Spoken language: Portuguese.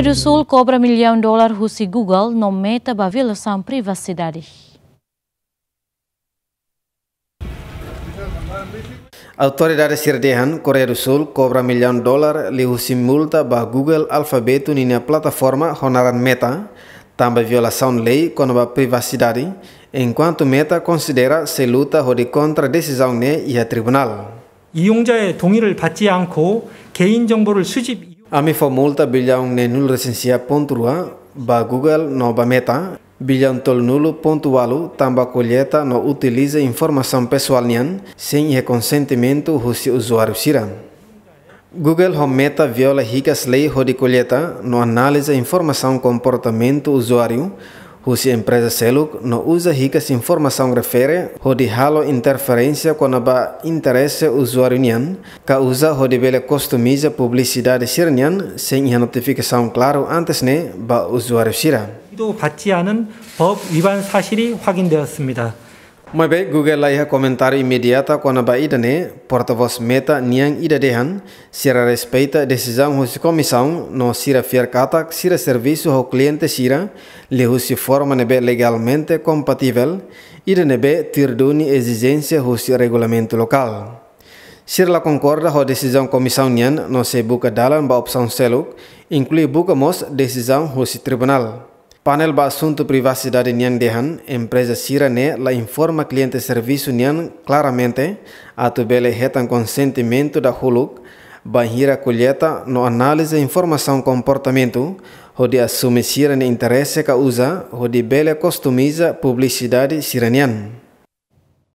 Coreia do Sul cobra milhão de dólares se Google não meta para violação privacidade. Autoridades Sirdehan, Coreia do Sul, cobra milhão de dólares lihusi multa para Google Alfabeto na plataforma Honoran Meta, também violação de lei contra a privacidade, enquanto Meta considera se luta de contra a decisão e a tribunal. 이용자의 동의를 받지 않고 개인정보를 수집 Ami fo multa bilhão ne nul recensia pontua ba Google no ba Meta bilhão tol nulo pontualu tamba colheta no utiliza informação pessoal nian sem reconsentimento husi usuário sira. Google ho Meta viola ricas lei ho colheita no analisa informação comportamento usuário Husi empresa Seluc no usa ricas informação refere hodi halo interferência com ba interesse usuário nian, ka usa hodi bele customiza publicidade de nian sem a notificação claro antes né ba usuário sira. 또 받지 않은 법 위반 사실이 확인되었습니다. Mai baik Google laiha komentar imediata kona ba idane portavoz meta niang ida dehan sira respeita decisão husi comissão no sira fiar kata sira serviço ho kliente sira le husi forma nebe legalmente compatível ida nebe tirduni exigência husi regulamento lokal. Sira la concorda ho decisão comissão nian no se buka dalan ba opção seluk inklui buka mos decisão husi tribunal. Panel ba assunto privacidade nian dehan, empresa sira ne la informa cliente serviço nian claramente, a bele retan consentimento da huluk, banhira colheta no análise informação comportamento, onde assume sira ne interesse ka usa, onde bele customiza publicidade siranian.